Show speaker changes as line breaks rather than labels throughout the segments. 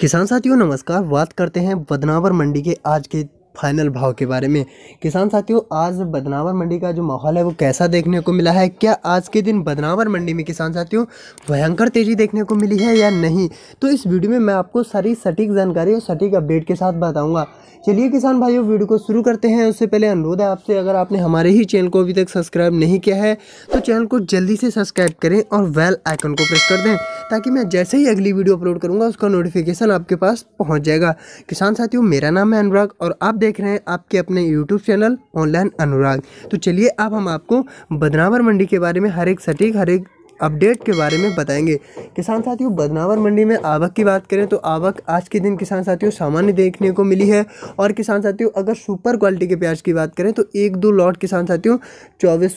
किसान साथियों नमस्कार बात करते हैं बदनावर मंडी के आज के फाइनल भाव के बारे में किसान साथियों आज बदनावर मंडी का जो माहौल है वो कैसा देखने को मिला है क्या आज के दिन बदनावर मंडी में किसान साथियों भयंकर तेज़ी देखने को मिली है या नहीं तो इस वीडियो में मैं आपको सारी सटीक जानकारी और सटीक अपडेट के साथ बताऊँगा चलिए किसान भाइयों वीडियो को शुरू करते हैं उससे पहले अनुरोध है आपसे अगर आपने हमारे ही चैनल को अभी तक सब्सक्राइब नहीं किया है तो चैनल को जल्दी से सब्सक्राइब करें और वेल आइकन को प्रेस कर दें ताकि मैं जैसे ही अगली वीडियो अपलोड करूँगा उसका नोटिफिकेशन आपके पास पहुँच जाएगा किसान साथियों मेरा नाम है अनुराग और आप देख रहे हैं आपके अपने यूट्यूब चैनल ऑनलाइन अनुराग तो चलिए अब हम आपको बदनावर मंडी के बारे में हर एक सटीक हर एक अपडेट के बारे में बताएंगे किसान साथियों बदनावर मंडी में आवक की बात करें तो आवक आज के दिन किसान साथियों सामान्य देखने को मिली है और किसान साथियों अगर सुपर क्वालिटी के प्याज की बात करें तो एक दो लॉट किसान साथियों चौबीस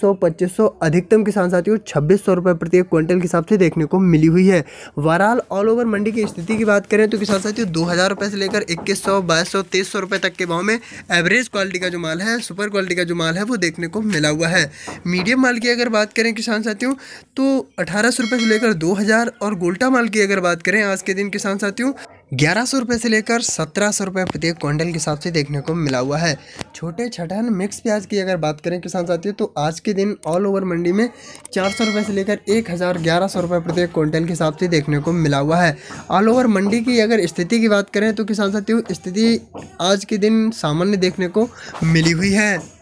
सौ अधिकतम किसान साथियों छब्बीस सौ प्रति एक क्विंटल के हिसाब से देखने को मिली हुई है वाराल ऑल ओवर मंडी की स्थिति की बात करें तो किसान साथियों दो हज़ार रुपये से लेकर इक्कीस सौ बाईस सौ तेईस सौ रुपये तक के भाव में एवरेज क्वालिटी का जो माल है सुपर क्वालिटी का जो माल है वो देखने को मिला हुआ है मीडियम माल की अगर बात करें किसान साथियों तो अठारह सौ रुपये से लेकर दो हज़ार और गोल्टा माल की अगर बात करें आज के दिन किसान साथियों ग्यारह सौ रुपये से लेकर सत्रह सौ रुपये प्रत्येक क्विंटल के हिसाब से देखने को मिला हुआ है छोटे छठन मिक्स प्याज की अगर बात करें किसान साथियों तो आज के दिन ऑल ओवर मंडी में चार सौ रुपये से लेकर एक हज़ार ग्यारह सौ रुपये प्रत्येक क्विंटल के हिसाब से देखने को मिला हुआ है ऑल ओवर मंडी की अगर स्थिति की बात करें तो किसान साथियों स्थिति आज के दिन सामान्य देखने को मिली हुई है